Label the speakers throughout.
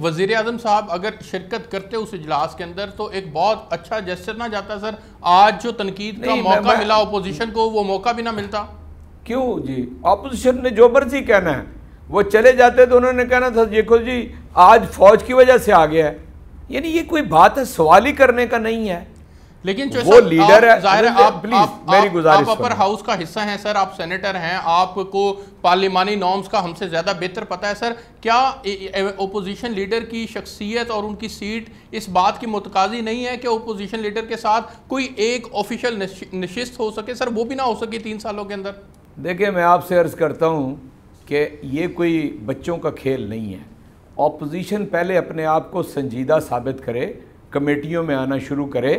Speaker 1: वजीर अजम साहब अगर शिरकत करते उस इजलास के अंदर तो एक बहुत अच्छा जेस्टर ना जाता सर आज जो तनकीद का मौका मैं, मिला अपोजिशन को वो मौका भी ना मिलता
Speaker 2: क्यों जी अपोजिशन ने जो मर्जी कहना है वो चले जाते तो उन्होंने कहना था देखो जी आज फौज की वजह से आ गया है यानी ये कोई बात है सवाल ही करने का नहीं है लेकिन जो वो लीडर है जाहिर है आप प्लीज आप, मेरी गुजारिश आप अपर
Speaker 1: हाउस का हिस्सा हैं सर आप सेनेटर हैं आपको पार्लिमानी नॉर्म्स का हमसे ज़्यादा बेहतर पता है सर क्या ओपोजिशन लीडर की शख्सियत और उनकी सीट इस बात की मुतकाजी नहीं है कि ओपोजिशन लीडर के साथ कोई एक ऑफिशियल नशिस्त हो सके सर वो भी ना हो सके तीन सालों के अंदर
Speaker 2: देखिए मैं आपसे अर्ज़ करता हूँ कि ये कोई बच्चों का खेल नहीं है ऑपोजिशन पहले अपने आप को संजीदा साबित करे कमेटियों में आना शुरू करे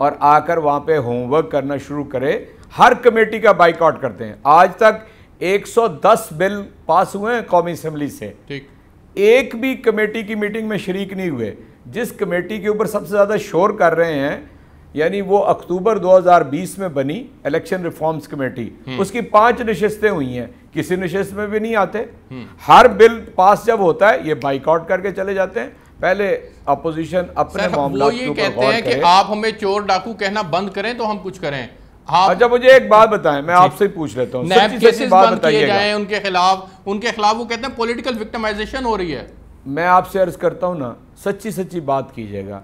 Speaker 2: और आकर वहाँ पे होमवर्क करना शुरू करे हर कमेटी का बाइकआउट करते हैं आज तक 110 बिल पास हुए हैं कौमी असम्बली से ठीक एक भी कमेटी की मीटिंग में शरीक नहीं हुए जिस कमेटी के ऊपर सबसे ज़्यादा शोर कर रहे हैं यानी वो अक्टूबर 2020 में बनी इलेक्शन रिफॉर्म्स कमेटी हम्म। उसकी पांच नशस्तें हुई हैं किसी नशस्त में भी नहीं आते हम्म। हर बिल पास जब होता है ये बाइकआउट करके चले जाते हैं पहले अपोजिशन अपने वो ये कहते हैं कि आप
Speaker 1: हमें चोर डाकू कहना बंद करें तो हम कुछ करें
Speaker 2: हाँ अच्छा मुझे एक बात बताएं मैं आपसे पूछ लेता हूँ नैब केसेस बंद
Speaker 1: उनके खिलाफ उनके खिलाफ वो कहते हैं पॉलिटिकल विक्टिमाइजेशन हो रही है
Speaker 2: मैं आपसे अर्ज करता हूँ ना सच्ची सच्ची बात कीजिएगा